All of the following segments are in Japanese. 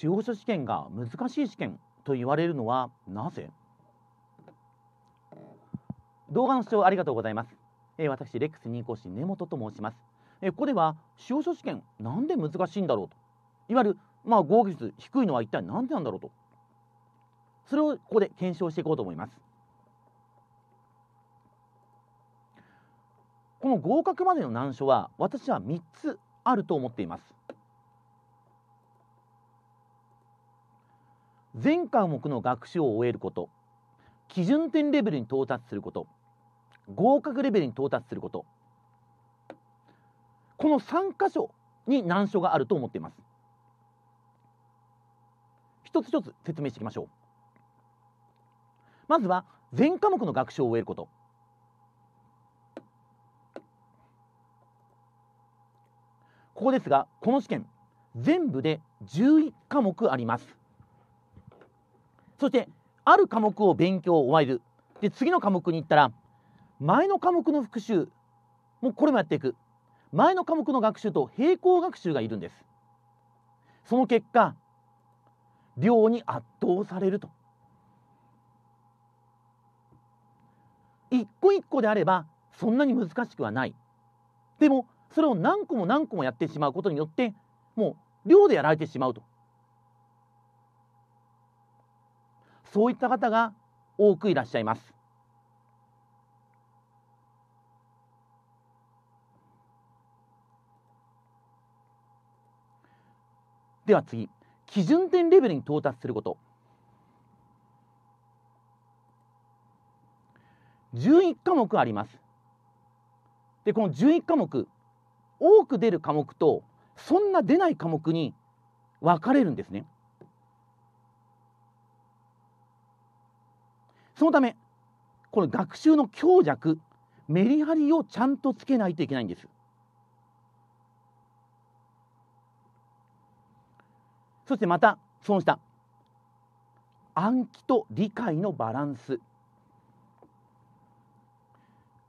司法書試験が難しい試験と言われるのはなぜ動画の視聴ありがとうございます。え私、レックス認講師根本と申します。えここでは、司法書試験、なんで難しいんだろうと。いわゆる、まあ、合格率低いのは一体何でなんだろうと。それをここで検証していこうと思います。この合格までの難所は、私は3つあると思っています。全科目の学習を終えること基準点レベルに到達すること合格レベルに到達することこの3箇所に難所があると思っています一つ一つ説明していきましょうまずは全科目の学習を終えることここですがこの試験全部で11科目ありますそしてある科目を勉強を終えるで次の科目に行ったら前の科目の復習もうこれもやっていく前の科目の学習と並行学習がいるんですその結果量に圧倒されると一個一個であればそんなに難しくはないでもそれを何個も何個もやってしまうことによってもう量でやられてしまうとそういった方が多くいらっしゃいます。では次基準点レベルに到達すること11科目ありますでこの11科目多く出る科目とそんな出ない科目に分かれるんですね。そのためこの学習の強弱メリハリをちゃんとつけないといけないんですそしてまたそのた。暗記と理解のバランス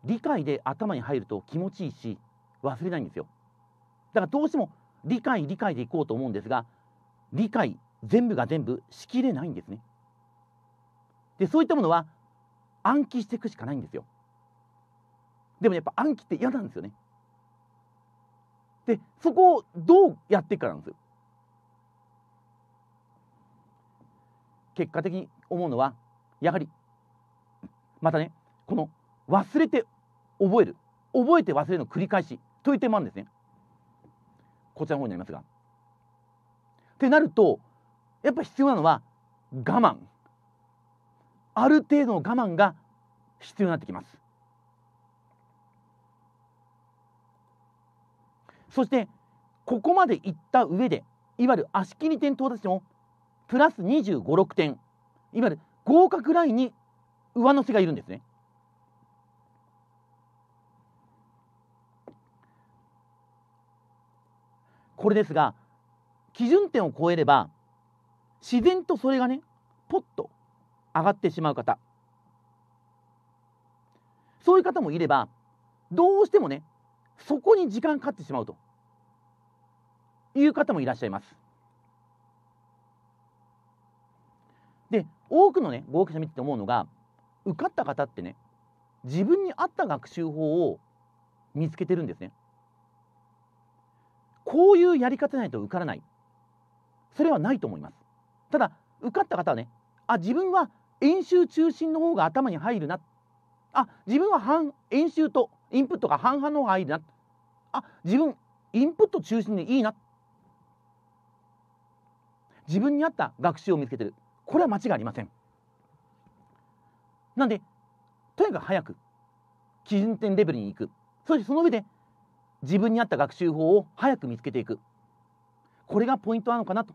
理解で頭に入ると気持ちいいし忘れないんですよだからどうしても理解理解でいこうと思うんですが理解全部が全部しきれないんですねでそういったものは暗記していくしかないんですよでも、やっぱ暗記って嫌なんですよねでそこをどうやっていくかなんですよ結果的に思うのはやはりまたねこの忘れて覚える覚えて忘れるの繰り返しという点もあるんですねこちらの方になりますがってなるとやっぱ必要なのは我慢ある程度の我慢が必要になってきますそしてここまでいった上でいわゆる足切り点到達点をプラス2 5 6点いわゆる合格ラインに上乗せがいるんですねこれですが基準点を超えれば自然とそれがねポッと上がってしまう方そういう方もいればどうしてもねそこに時間かかってしまうという方もいらっしゃいますで多くのね合格者見てて思うのが受かった方ってね自分に合った学習法を見つけてるんですねこういうやり方ないと受からないそれはないと思いますただ受かった方はねあ自分は演習中心の方が頭に入るなあ自分は半演習とインプットが半々の方が入るなあ自分インプット中心でいいな自分に合った学習を見つけてるこれは間違いありませんなんでとにかく早く基準点レベルに行くそしてその上で自分に合った学習法を早く見つけていくこれがポイントなのかなと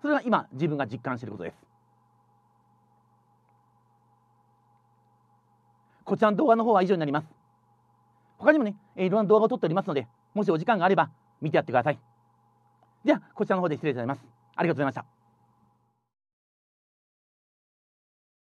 それが今自分が実感していることですこちらの動画の方は以上になります。他にもね、いろんな動画を撮っておりますので、もしお時間があれば見てやってください。では、こちらの方で失礼いたします。ありがとうございました。